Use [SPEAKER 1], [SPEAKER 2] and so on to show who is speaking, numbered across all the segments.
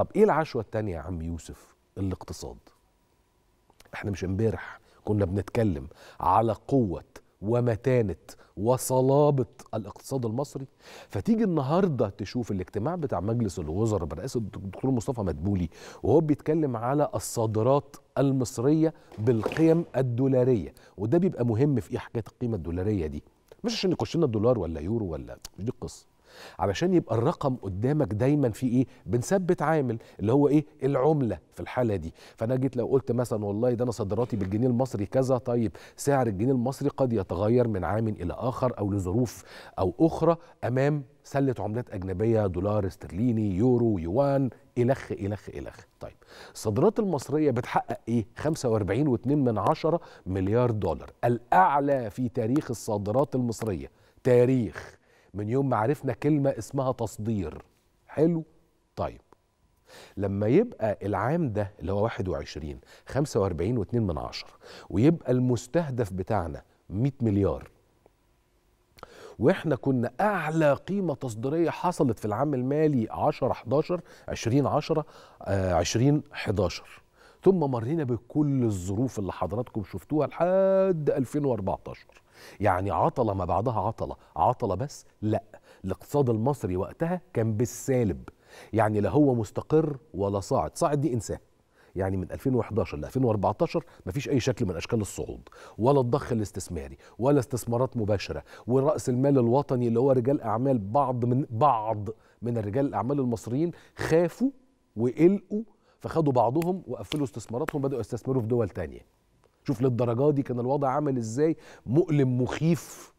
[SPEAKER 1] طب ايه العشوه التانية يا عم يوسف الاقتصاد احنا مش امبارح كنا بنتكلم على قوه ومتانه وصلابه الاقتصاد المصري فتيجي النهارده تشوف الاجتماع بتاع مجلس الوزراء برئاسه الدكتور مصطفى مدبولي وهو بيتكلم على الصادرات المصريه بالقيم الدولاريه وده بيبقى مهم في ايه حكايه القيمه الدولاريه دي مش عشان يخش لنا الدولار ولا يورو ولا مش دي القصه علشان يبقى الرقم قدامك دايما في ايه بنثبت عامل اللي هو ايه العمله في الحاله دي فانا جيت لو قلت مثلا والله ده انا صادراتي بالجنيه المصري كذا طيب سعر الجنيه المصري قد يتغير من عام الى اخر او لظروف او اخرى امام سله عملات اجنبيه دولار استرليني يورو يوان إلخ إلخ إلخ طيب الصادرات المصرية بتحقق إيه 45.2 من عشرة مليار دولار الأعلى في تاريخ الصادرات المصرية تاريخ من يوم ما عرفنا كلمة اسمها تصدير حلو طيب لما يبقى العام ده اللي هو 21 45 و2 من عشر ويبقى المستهدف بتاعنا 100 مليار واحنا كنا اعلى قيمه تصديريه حصلت في العام المالي 10 11 20 10 20 11 ثم مرينا بكل الظروف اللي حضراتكم شفتوها لحد 2014 يعني عطلة ما بعدها عطلة عطلة بس لا الاقتصاد المصري وقتها كان بالسالب يعني لا هو مستقر ولا صاعد صاعد دي انساه يعني من 2011 ل 2014 مفيش اي شكل من اشكال الصعود ولا الضخ الاستثماري ولا استثمارات مباشره وراس المال الوطني اللي هو رجال اعمال بعض من بعض من رجال الاعمال المصريين خافوا وقلقوا فخدوا بعضهم وقفلوا استثماراتهم بداوا يستثمروا في دول تانية شوف للدرجه دي كان الوضع عامل ازاي مؤلم مخيف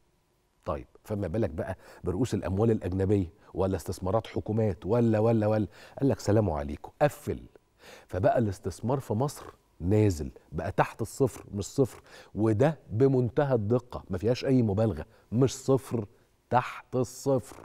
[SPEAKER 1] طيب فما بالك بقى برؤوس الاموال الاجنبيه ولا استثمارات حكومات ولا ولا ولا قال لك سلام عليكم قفل فبقى الاستثمار في مصر نازل بقى تحت الصفر مش صفر وده بمنتهى الدقه ما فيهاش اي مبالغه مش صفر تحت الصفر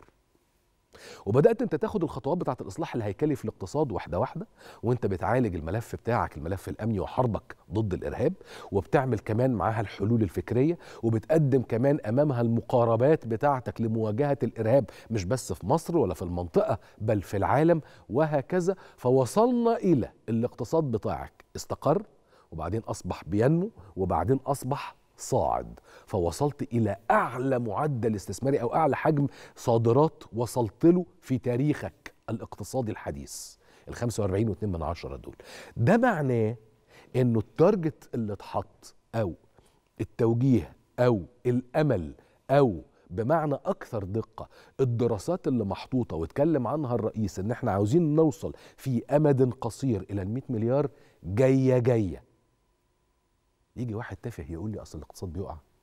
[SPEAKER 1] وبدات انت تاخد الخطوات بتاعه الاصلاح الهيكلي في الاقتصاد واحده واحده وانت بتعالج الملف بتاعك الملف الامني وحربك ضد الارهاب وبتعمل كمان معاها الحلول الفكريه وبتقدم كمان امامها المقاربات بتاعتك لمواجهه الارهاب مش بس في مصر ولا في المنطقه بل في العالم وهكذا فوصلنا الى الاقتصاد بتاعك استقر وبعدين اصبح بينمو وبعدين اصبح صاعد فوصلت الى اعلى معدل استثماري او اعلى حجم صادرات وصلت له في تاريخك الاقتصادي الحديث ال 45.2 من عشرة دول ده معناه انه التارجت اللي اتحط او التوجيه او الامل او بمعنى اكثر دقه الدراسات اللي محطوطه واتكلم عنها الرئيس ان احنا عاوزين نوصل في امد قصير الى المئة 100 مليار جايه جايه يجي واحد تافه يقول لي اصل الاقتصاد بيقع